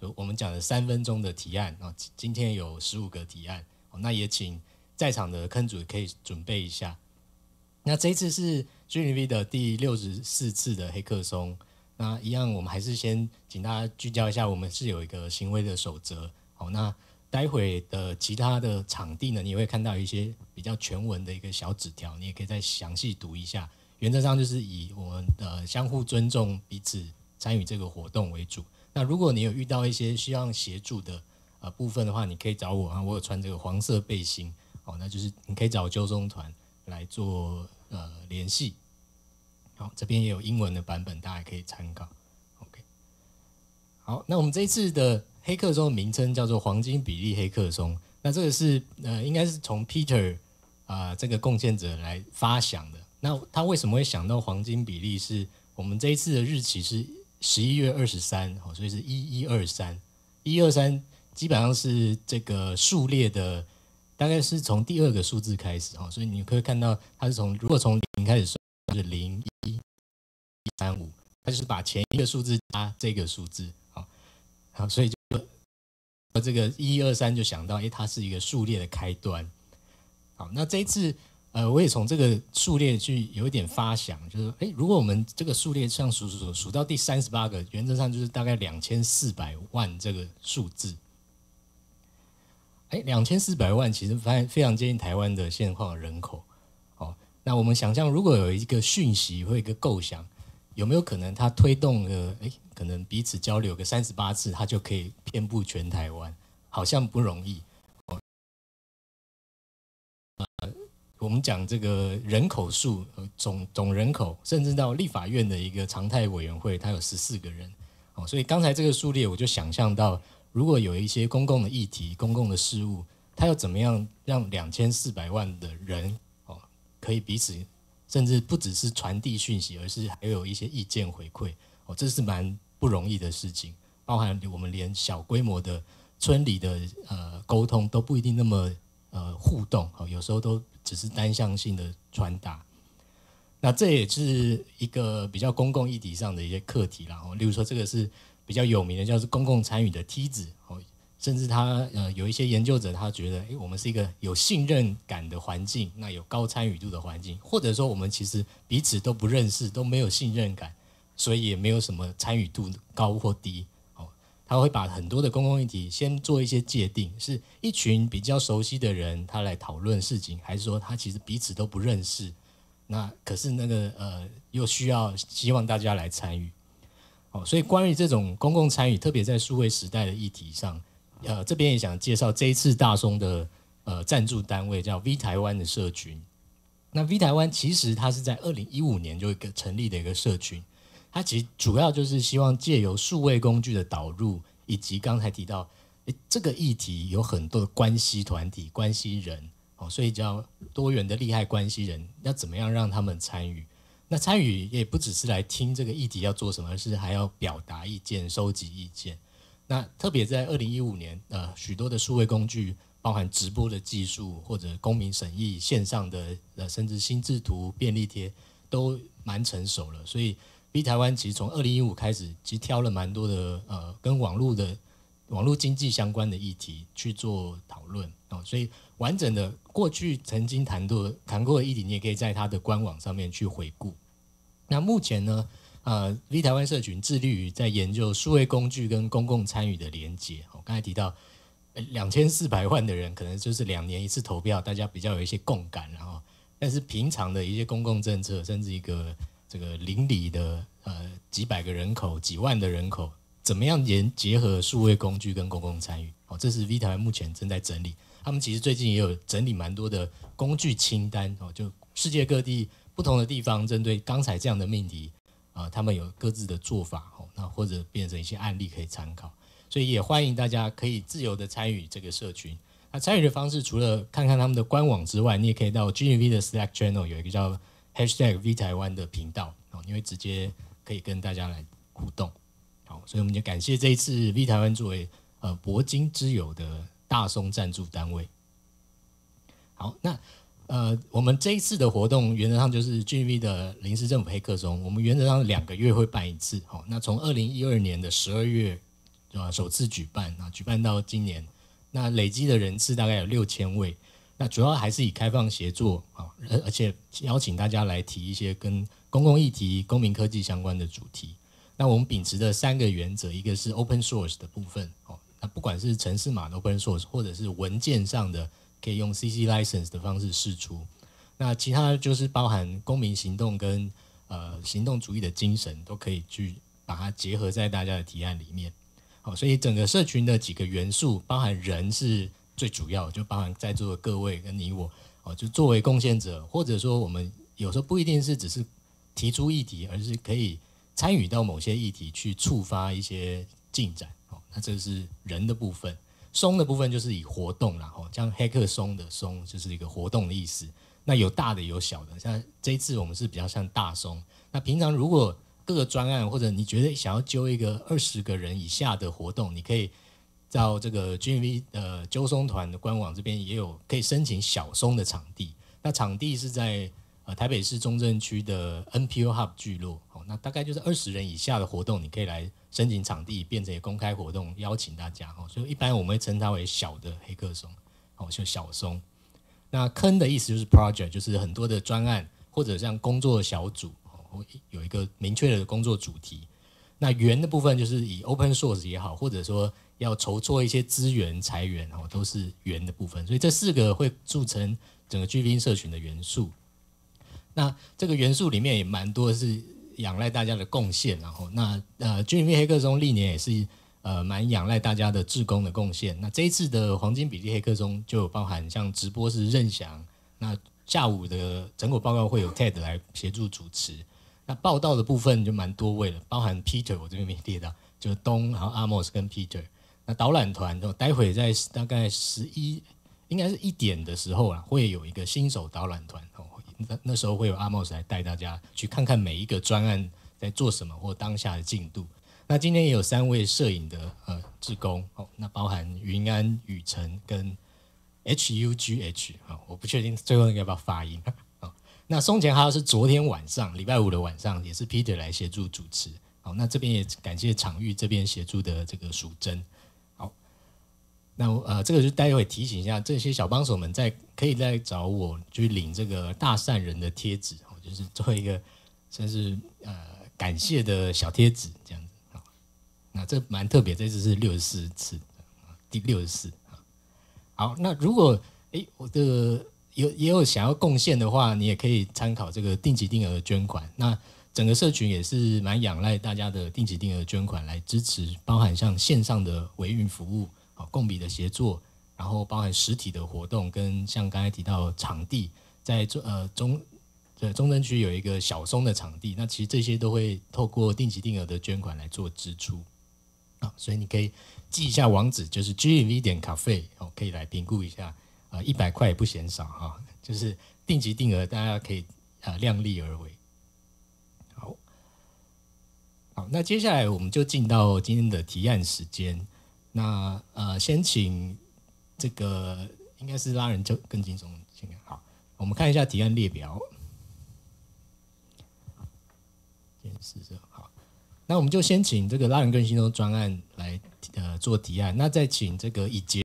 就我们讲的三分钟的提案啊，今天有十五个提案，那也请在场的坑主可以准备一下。那这一次是虚拟 V 的第六十四次的黑客松，那一样我们还是先请大家聚焦一下。我们是有一个行为的守则，好，那待会的其他的场地呢，你会看到一些比较全文的一个小纸条，你也可以再详细读一下。原则上就是以我们的相互尊重彼此参与这个活动为主。那如果你有遇到一些需要协助的呃部分的话，你可以找我啊，我有穿这个黄色背心哦，那就是你可以找纠生团来做呃联系。好，这边也有英文的版本，大家可以参考。OK，好，那我们这一次的黑客松名称叫做黄金比例黑客松，那这个是呃应该是从 Peter 啊这个贡献者来发想的。那他为什么会想到黄金比例？是我们这一次的日期是。十一月二十三，哦，所以是一一二三，一二三基本上是这个数列的，大概是从第二个数字开始，哈，所以你可以看到它是从，如果从零开始算，是零一，一三五，它就是把前一个数字加这个数字，哦，好，所以就这个一二三就想到，哎，它是一个数列的开端，好，那这一次。呃，我也从这个数列去有一点发想，就是，哎，如果我们这个数列上数数数到第三十八个，原则上就是大概两千四百万这个数字。哎，两千四百万其实非非常接近台湾的现况人口。好，那我们想象，如果有一个讯息或一个构想，有没有可能它推动了？哎，可能彼此交流个三十八次，它就可以遍布全台湾？好像不容易。我们讲这个人口数，呃，总总人口，甚至到立法院的一个常态委员会，它有十四个人，哦，所以刚才这个数列，我就想象到，如果有一些公共的议题、公共的事务，它要怎么样让两千四百万的人，哦，可以彼此，甚至不只是传递讯息，而是还有一些意见回馈，哦，这是蛮不容易的事情，包含我们连小规模的村里的呃沟通都不一定那么。呃，互动哦，有时候都只是单向性的传达。那这也是一个比较公共议题上的一些课题，啦，哦，例如说这个是比较有名的，叫做公共参与的梯子。哦，甚至他呃，有一些研究者他觉得，诶，我们是一个有信任感的环境，那有高参与度的环境；或者说，我们其实彼此都不认识，都没有信任感，所以也没有什么参与度高或低。他会把很多的公共议题先做一些界定，是一群比较熟悉的人，他来讨论事情，还是说他其实彼此都不认识？那可是那个呃，又需要希望大家来参与。哦，所以关于这种公共参与，特别在数位时代的议题上，呃，这边也想介绍这一次大松的呃赞助单位叫 V 台湾的社群。那 V 台湾其实它是在二零一五年就一个成立的一个社群。它其实主要就是希望借由数位工具的导入，以及刚才提到，诶，这个议题有很多的关系团体、关系人，哦，所以叫多元的利害关系人，要怎么样让他们参与？那参与也不只是来听这个议题要做什么，而是还要表达意见、收集意见。那特别在二零一五年，呃，许多的数位工具，包含直播的技术或者公民审议线上的，呃，甚至心智图、便利贴都蛮成熟了，所以。V 台湾其实从二零一五开始，其实挑了蛮多的呃，跟网络的网络经济相关的议题去做讨论哦，所以完整的过去曾经谈过谈过的议题，你也可以在它的官网上面去回顾。那目前呢，呃，V 台湾社群致力于在研究数位工具跟公共参与的连接。我刚才提到，两千四百万的人可能就是两年一次投票，大家比较有一些共感，然后，但是平常的一些公共政策甚至一个。这个邻里的呃几百个人口几万的人口，怎么样联结合数位工具跟公共参与？哦，这是 v i t a 目前正在整理。他们其实最近也有整理蛮多的工具清单哦，就世界各地不同的地方针对刚才这样的命题啊，他们有各自的做法哦。那或者变成一些案例可以参考，所以也欢迎大家可以自由的参与这个社群。那参与的方式除了看看他们的官网之外，你也可以到 GIV 的 Slack Channel 有一个叫。hashtag #v 台湾的频道，哦，因为直接可以跟大家来互动，好，所以我们就感谢这一次 v 台湾作为呃铂金之友的大松赞助单位。好，那呃，我们这一次的活动原则上就是 G V 的临时政府黑客松，我们原则上两个月会办一次，好，那从二零一二年的十二月啊首次举办啊，举办到今年，那累积的人次大概有六千位。那主要还是以开放协作啊，而而且邀请大家来提一些跟公共议题、公民科技相关的主题。那我们秉持的三个原则，一个是 open source 的部分哦，那不管是城市码 open source，或者是文件上的可以用 CC license 的方式释出。那其他就是包含公民行动跟呃行动主义的精神，都可以去把它结合在大家的提案里面。好，所以整个社群的几个元素，包含人是。最主要就包含在座的各位跟你我哦，就作为贡献者，或者说我们有时候不一定是只是提出议题，而是可以参与到某些议题去触发一些进展哦。那这是人的部分，松的部分就是以活动然后像黑客松的松就是一个活动的意思。那有大的有小的，像这一次我们是比较像大松。那平常如果各个专案或者你觉得想要揪一个二十个人以下的活动，你可以。到这个君 v 呃鸠松团的官网这边也有可以申请小松的场地，那场地是在呃台北市中正区的 NPO Hub 聚落哦，那大概就是二十人以下的活动，你可以来申请场地，变成公开活动，邀请大家哦，所以一般我们会称它为小的黑客松哦，就小松。那坑的意思就是 project，就是很多的专案或者像工作小组哦，有一个明确的工作主题。那源的部分就是以 open source 也好，或者说要筹措一些资源裁源，然后都是源的部分。所以这四个会组成整个 G V 社群的元素。那这个元素里面也蛮多是仰赖大家的贡献，然后那呃 G V 黑客中历年也是呃蛮仰赖大家的志工的贡献。那这一次的黄金比例黑客中就包含像直播是任翔，那下午的成果报告会有 Ted 来协助主持。那报道的部分就蛮多位了，包含 Peter，我这边没列到，就东，然后阿 o s 跟 Peter。那导览团待会在大概十一，应该是一点的时候啊，会有一个新手导览团哦，那那时候会有阿 o 斯来带大家去看看每一个专案在做什么或当下的进度。那今天也有三位摄影的呃志工哦，那包含云安、雨辰跟 H U G H 啊，我不确定最后那个要不要发音。那送钱还是昨天晚上，礼拜五的晚上，也是 Peter 来协助主持。好，那这边也感谢场域这边协助的这个淑珍。好，那呃，这个就待会提醒一下这些小帮手们，在可以再找我去领这个大善人的贴纸，我就是做一个算是呃感谢的小贴纸这样子。好，那这蛮特别，这次是六十四次第六十四啊。好，那如果哎我的。有也有想要贡献的话，你也可以参考这个定期定额捐款。那整个社群也是蛮仰赖大家的定期定额捐款来支持，包含像线上的维运服务、啊，共笔的协作，然后包含实体的活动，跟像刚才提到场地，在中呃中在中正区有一个小松的场地。那其实这些都会透过定期定额的捐款来做支出啊，所以你可以记一下网址，就是 G V 点 cafe 哦，可以来评估一下。啊，一百块也不嫌少哈，就是定级定额，大家可以啊量力而为。好，好，那接下来我们就进到今天的提案时间。那呃，先请这个应该是拉人就更轻松，请看。好，我们看一下提案列表。电视者好，那我们就先请这个拉人更轻松专案来呃做提案。那再请这个以阶。